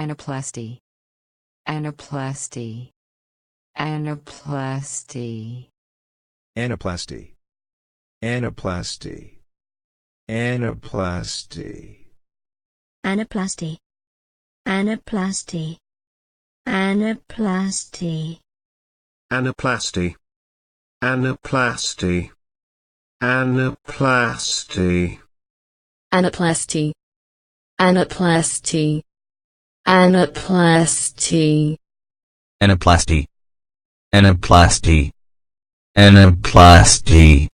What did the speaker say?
Anaplasty. Anaplasty. Anaplasty. Anaplasty. Anaplasty. Anaplasty. Anaplasty. Anaplasty. Anaplasty. Anaplasty. Anaplasty. Anaplasty. Anaplasty. Anaplasty. Anaplasty. Anaplasty. Anaplasty. Anaplasty.